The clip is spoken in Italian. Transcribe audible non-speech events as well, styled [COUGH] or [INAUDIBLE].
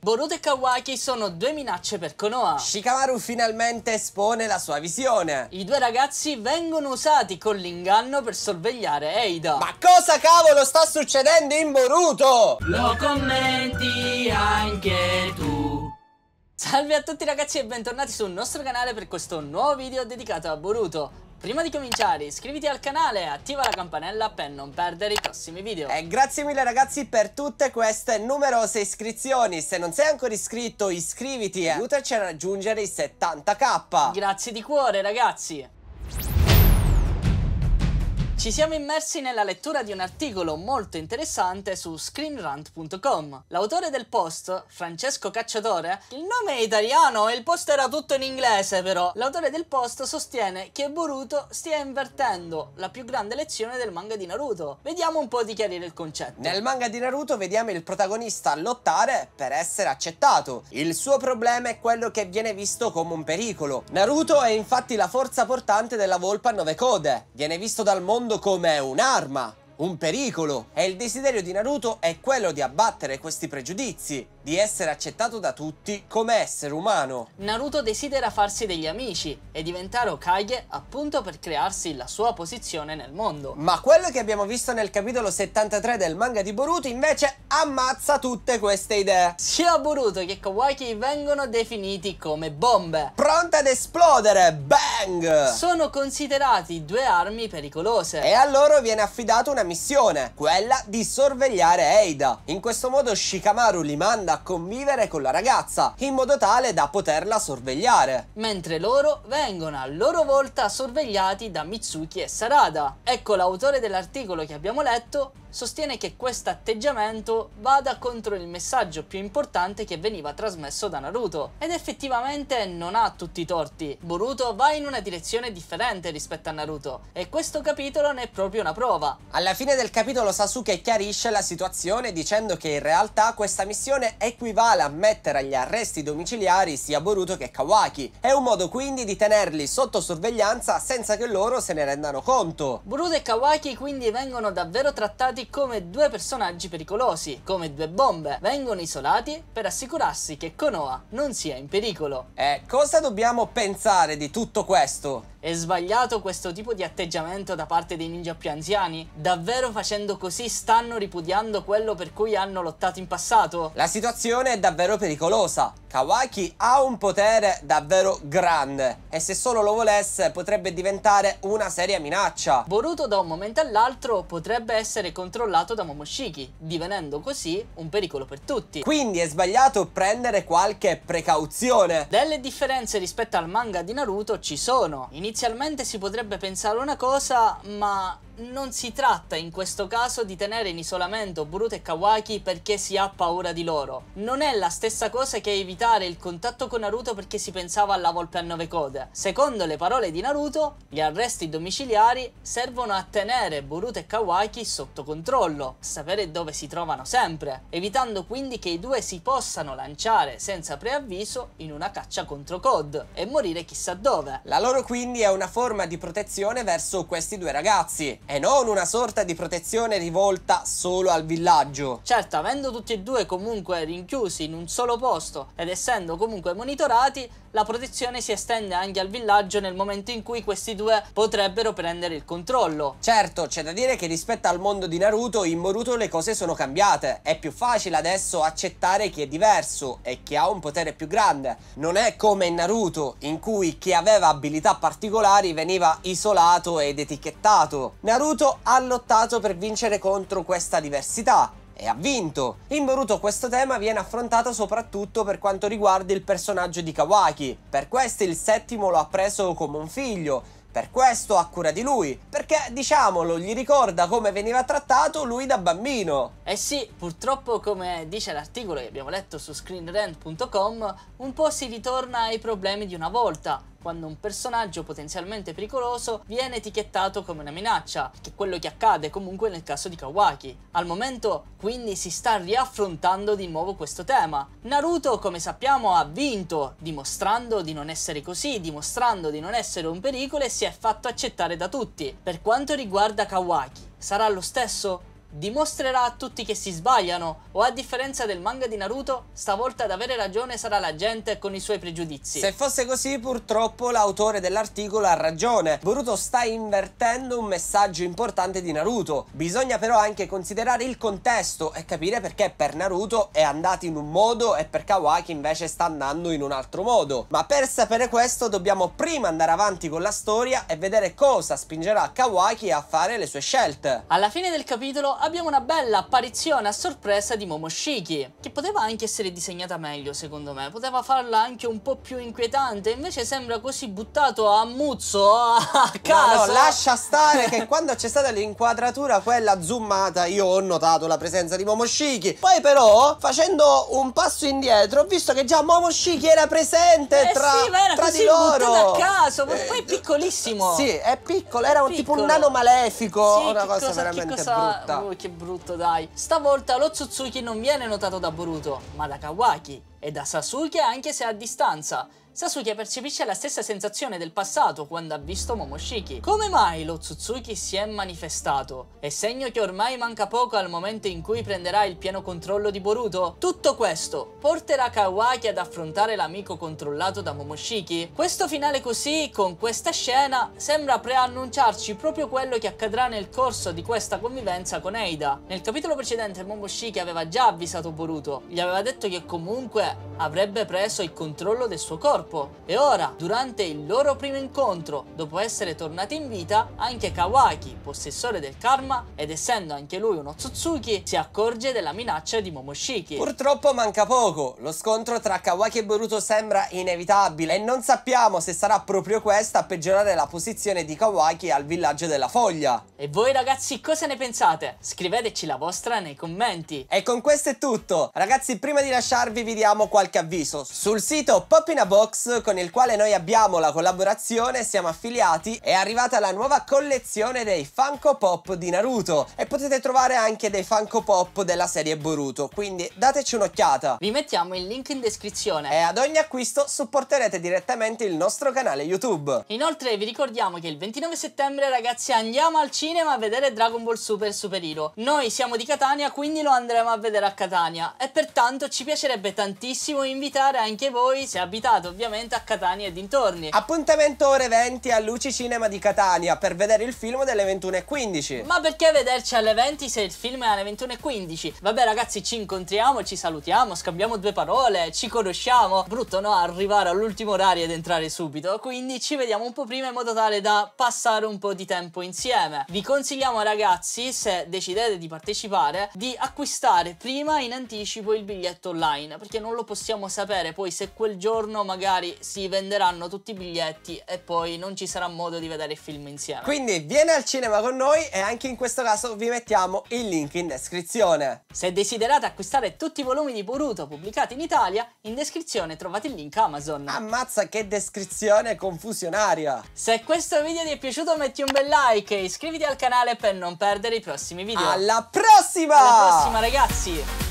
Boruto e Kawaki sono due minacce per Konoha. Shikamaru finalmente espone la sua visione. I due ragazzi vengono usati con l'inganno per sorvegliare Eida. Ma cosa cavolo sta succedendo in Boruto? Lo commenti anche tu. Salve a tutti ragazzi e bentornati sul nostro canale per questo nuovo video dedicato a Boruto. Prima di cominciare iscriviti al canale e attiva la campanella per non perdere i prossimi video E grazie mille ragazzi per tutte queste numerose iscrizioni Se non sei ancora iscritto iscriviti e aiutaci a raggiungere i 70k Grazie di cuore ragazzi ci siamo immersi nella lettura di un articolo molto interessante su screenrant.com. L'autore del post, Francesco Cacciatore, il nome è italiano e il post era tutto in inglese però, l'autore del post sostiene che Boruto stia invertendo la più grande lezione del manga di Naruto. Vediamo un po' di chiarire il concetto. Nel manga di Naruto vediamo il protagonista lottare per essere accettato. Il suo problema è quello che viene visto come un pericolo. Naruto è infatti la forza portante della volpe a nove code. Viene visto dal mondo mondo come un'arma, un pericolo e il desiderio di Naruto è quello di abbattere questi pregiudizi di essere accettato da tutti come essere umano. Naruto desidera farsi degli amici e diventare Okage appunto per crearsi la sua posizione nel mondo. Ma quello che abbiamo visto nel capitolo 73 del manga di Boruto invece ammazza tutte queste idee. Sia Boruto che Kawaki vengono definiti come bombe. Pronte ad esplodere, bang! Sono considerati due armi pericolose. E a loro viene affidata una missione, quella di sorvegliare Eida. In questo modo Shikamaru li manda convivere con la ragazza, in modo tale da poterla sorvegliare. Mentre loro vengono a loro volta sorvegliati da Mitsuki e Sarada. Ecco l'autore dell'articolo che abbiamo letto sostiene che questo atteggiamento vada contro il messaggio più importante che veniva trasmesso da Naruto ed effettivamente non ha tutti i torti. Boruto va in una direzione differente rispetto a Naruto e questo capitolo ne è proprio una prova. Alla fine del capitolo Sasuke chiarisce la situazione dicendo che in realtà questa missione è equivale a mettere agli arresti domiciliari sia Boruto che Kawaki. È un modo quindi di tenerli sotto sorveglianza senza che loro se ne rendano conto. Boruto e Kawaki quindi vengono davvero trattati come due personaggi pericolosi, come due bombe. Vengono isolati per assicurarsi che Konoha non sia in pericolo. E cosa dobbiamo pensare di tutto questo? È sbagliato questo tipo di atteggiamento da parte dei ninja più anziani? Davvero facendo così stanno ripudiando quello per cui hanno lottato in passato? La situazione situazione è davvero pericolosa. Kawaki ha un potere davvero grande e se solo lo volesse potrebbe diventare una seria minaccia. Boruto da un momento all'altro potrebbe essere controllato da Momoshiki, divenendo così un pericolo per tutti. Quindi è sbagliato prendere qualche precauzione. Delle differenze rispetto al manga di Naruto ci sono. Inizialmente si potrebbe pensare una cosa, ma non si tratta in questo caso di tenere in isolamento Boruto e Kawaki perché si ha paura di loro. Non è la stessa cosa che evitare il contatto con Naruto perché si pensava alla volpe a nove code. Secondo le parole di Naruto, gli arresti domiciliari servono a tenere Boruto e Kawaki sotto controllo, sapere dove si trovano sempre, evitando quindi che i due si possano lanciare senza preavviso in una caccia contro Cod e morire chissà dove. La loro quindi è una forma di protezione verso questi due ragazzi e non una sorta di protezione rivolta solo al villaggio. Certo, avendo tutti e due comunque rinchiusi in un solo posto ed essendo comunque monitorati, la protezione si estende anche al villaggio nel momento in cui questi due potrebbero prendere il controllo. Certo, c'è da dire che rispetto al mondo di Naruto, in Boruto le cose sono cambiate. È più facile adesso accettare chi è diverso e chi ha un potere più grande. Non è come in Naruto, in cui chi aveva abilità particolari veniva isolato ed etichettato. Naruto Naruto ha lottato per vincere contro questa diversità, e ha vinto. In Boruto questo tema viene affrontato soprattutto per quanto riguarda il personaggio di Kawaki, per questo il settimo lo ha preso come un figlio, per questo ha cura di lui, perché diciamolo, gli ricorda come veniva trattato lui da bambino. Eh sì, purtroppo come dice l'articolo che abbiamo letto su screenrant.com, un po' si ritorna ai problemi di una volta, quando un personaggio potenzialmente pericoloso viene etichettato come una minaccia, che è quello che accade comunque nel caso di Kawaki. Al momento quindi si sta riaffrontando di nuovo questo tema. Naruto, come sappiamo, ha vinto, dimostrando di non essere così, dimostrando di non essere un pericolo e si è fatto accettare da tutti. Per quanto riguarda Kawaki, sarà lo stesso? dimostrerà a tutti che si sbagliano o a differenza del manga di Naruto stavolta ad avere ragione sarà la gente con i suoi pregiudizi. Se fosse così purtroppo l'autore dell'articolo ha ragione, Boruto sta invertendo un messaggio importante di Naruto, bisogna però anche considerare il contesto e capire perché per Naruto è andato in un modo e per Kawaki invece sta andando in un altro modo, ma per sapere questo dobbiamo prima andare avanti con la storia e vedere cosa spingerà Kawaki a fare le sue scelte. Alla fine del capitolo abbiamo una bella apparizione a sorpresa di Momoshiki, che poteva anche essere disegnata meglio secondo me, poteva farla anche un po' più inquietante, invece sembra così buttato a muzzo, a caso. No, no lascia stare che [LAUGHS] quando c'è stata l'inquadratura quella zoomata io ho notato la presenza di Momoshiki, poi però facendo un passo indietro ho visto che già Momoshiki era presente eh tra, sì, vera, tra di loro. a caso, ma poi è eh, piccolissimo. Sì, è piccolo, era è piccolo. tipo un nano malefico, sì, una cosa, cosa veramente cosa... brutta cavolo che brutto dai. Stavolta lo Tsutsuki non viene notato da Boruto, ma da Kawaki e da Sasuke anche se a distanza. Sasuke percepisce la stessa sensazione del passato quando ha visto Momoshiki. Come mai lo Tsutsuki si è manifestato? È segno che ormai manca poco al momento in cui prenderà il pieno controllo di Boruto? Tutto questo porterà Kawaki ad affrontare l'amico controllato da Momoshiki? Questo finale così, con questa scena, sembra preannunciarci proprio quello che accadrà nel corso di questa convivenza con Eida. Nel capitolo precedente Momoshiki aveva già avvisato Boruto, gli aveva detto che comunque avrebbe preso il controllo del suo corpo corpo. E ora, durante il loro primo incontro, dopo essere tornati in vita, anche Kawaki, possessore del karma ed essendo anche lui uno Tsutsuki, si accorge della minaccia di Momoshiki. Purtroppo manca poco, lo scontro tra Kawaki e Boruto sembra inevitabile e non sappiamo se sarà proprio questa a peggiorare la posizione di Kawaki al villaggio della foglia. E voi ragazzi cosa ne pensate? Scriveteci la vostra nei commenti. E con questo è tutto. Ragazzi prima di lasciarvi vi diamo qualche avviso. Sul sito Pop in a Box con il quale noi abbiamo la collaborazione, siamo affiliati, è arrivata la nuova collezione dei Funko Pop di Naruto e potete trovare anche dei Funko Pop della serie Boruto, quindi dateci un'occhiata. Vi mettiamo il link in descrizione. E ad ogni acquisto supporterete direttamente il nostro canale YouTube. Inoltre vi ricordiamo che il 29 settembre ragazzi andiamo al cinema a vedere Dragon Ball Super Super Hero. Noi siamo di Catania quindi lo andremo a vedere a Catania e pertanto ci piacerebbe tantissimo invitare anche voi se abitate ovviamente a Catania e dintorni. Appuntamento ore 20 a Luci Cinema di Catania per vedere il film delle 21.15. Ma perché vederci alle 20 se il film è alle 21.15? Vabbè ragazzi ci incontriamo, ci salutiamo, scambiamo due parole, ci conosciamo. Brutto no arrivare all'ultimo orario ed entrare subito, quindi ci vediamo un po' prima in modo tale da passare un po' di tempo insieme. Vi consigliamo ragazzi, se decidete di partecipare, di acquistare prima in anticipo il biglietto online, perché non lo possiamo sapere poi se quel giorno magari magari si venderanno tutti i biglietti e poi non ci sarà modo di vedere il film insieme. Quindi vieni al cinema con noi e anche in questo caso vi mettiamo il link in descrizione. Se desiderate acquistare tutti i volumi di Boruto pubblicati in Italia, in descrizione trovate il link Amazon. Ammazza che descrizione confusionaria! Se questo video ti è piaciuto metti un bel like e iscriviti al canale per non perdere i prossimi video. Alla prossima! Alla prossima ragazzi!